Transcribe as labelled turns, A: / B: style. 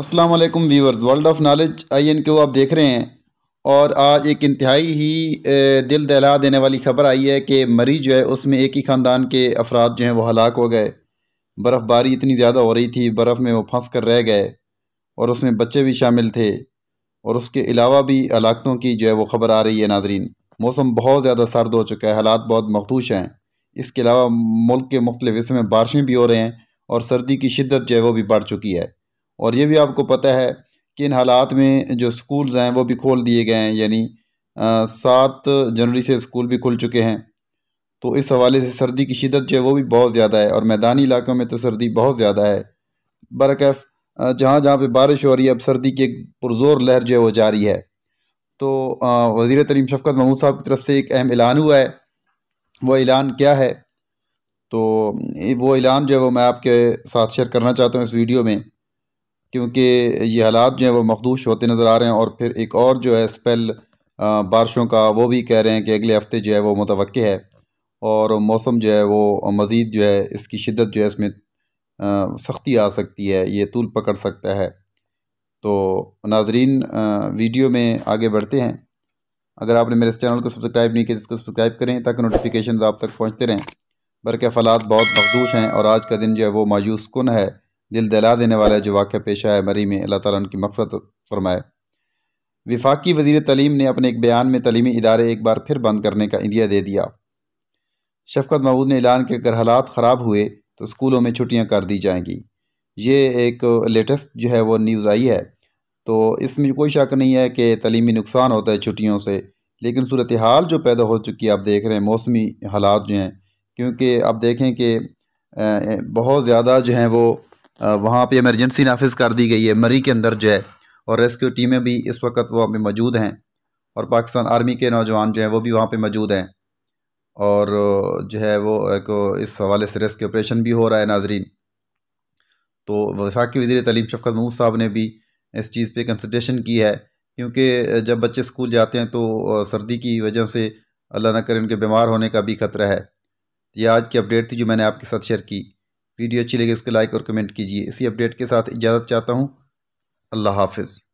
A: अस्सलाम वालेकुम world of knowledge I N Q आप देख रहे हैं और आज एक इंतहाई ही दिल दहला देने वाली खबर आई है कि मरीज जो है उसमें एक ही ख़ानदान के अफराद जो हैं वो हलाक हो गए बर्फ़बारी इतनी ज़्यादा हो रही थी बर्फ़ में वो फंस कर रह गए और उसमें बच्चे भी शामिल थे और उसके अलावा भी हलाकतों की जो है वो खबर आ रही है नाजरीन मौसम बहुत ज़्यादा सर्द हो चुका है हालात बहुत मखदूश हैं इसके अलावा मुल्क के मुख्तलिफ हिस्सों में बारिशें भी हो रहे हैं और सर्दी की शिद्दत जो है वो भी बढ़ चुकी है और ये भी आपको पता है कि इन हालात में जो स्कूल्स हैं वो भी खोल दिए गए हैं यानी सात जनवरी से स्कूल भी खुल चुके हैं तो इस हवाले से सर्दी की शिदत जो है वो भी बहुत ज़्यादा है और मैदानी इलाकों में तो सर्दी बहुत ज़्यादा है बरकैफ़ जहाँ जहाँ पर बारिश हो रही है अब सर्दी की एक पुरजोर लहर जो है वो जारी है तो वज़ी तरीम शफकत महमूद साहब की तरफ से एक अहम ऐलान हुआ है वह ऐलान क्या है तो वो ऐलान जो है वो मैं आपके साथ शेयर करना चाहता हूँ इस वीडियो में क्योंकि ये हालात जो हैं वो मखदूश होते नज़र आ रहे हैं और फिर एक और जो है स्पेल बारिशों का वो भी कह रहे हैं कि अगले हफ़्ते जो है वो मुतव है और मौसम जो है वो मज़ीद जो है इसकी शिद्दत जो है इसमें सख्ती आ सकती है ये तूल पकड़ सकता है तो नाजरीन वीडियो में आगे बढ़ते हैं अगर आपने मेरे इस चैनल को सब्सक्राइब नहीं किया तो इसको सब्सक्राइब करें ताकि नोटिफिकेशन आप तक पहुँचते रहें बल्कि फलात बहुत मखदूश हैं और आज का दिन जो है वो मायूस कन है दिल दहला देने वाला जो वाक़ पेशा है मरी में अल्लाह ताला उनकी मफ़रत फरमाए विफाक़ी वजीर तलीम ने अपने एक बयान में तलीमी इदारे एक बार फिर बंद करने का इंदिया दे दिया शफकत महमूद ने ऐलान किया अगर हालात ख़राब हुए तो स्कूलों में छुट्टियाँ कर दी जाएंगी ये एक लेटेस्ट जो है वो न्यूज़ आई है तो इसमें कोई शक नहीं है कि तलीमी नुकसान होता है छुट्टियों से लेकिन सूरत हाल जो पैदा हो चुकी है आप देख रहे हैं मौसमी हालात जो हैं क्योंकि आप देखें कि बहुत ज़्यादा जो हैं वो वहाँ पर एमरजेंसी नाफिज कर दी गई है मरी के अंदर जो है और रेस्क्यू टीमें भी इस वक्त वहाँ पर मौजूद हैं और पाकिस्तान आर्मी के नौजवान जो हैं वो भी वहाँ पर मौजूद हैं और जो है वो एक इस हवाले से रेस्क्यू ऑपरेशन भी हो रहा है नाजरीन तो वफाक वजी तलीम शफकत महूद साहब ने भी इस चीज़ पर कंसल्टेसन की है क्योंकि जब बच्चे स्कूल जाते हैं तो सर्दी की वजह से अल्लाह न करें उनके बीमार होने का भी खतरा है ये आज की अपडेट थी जो मैंने आपके साथ शेयर की वीडियो अच्छी लगी उसको लाइक और कमेंट कीजिए इसी अपडेट के साथ इजाज़त चाहता हूँ अल्लाह हाफिज़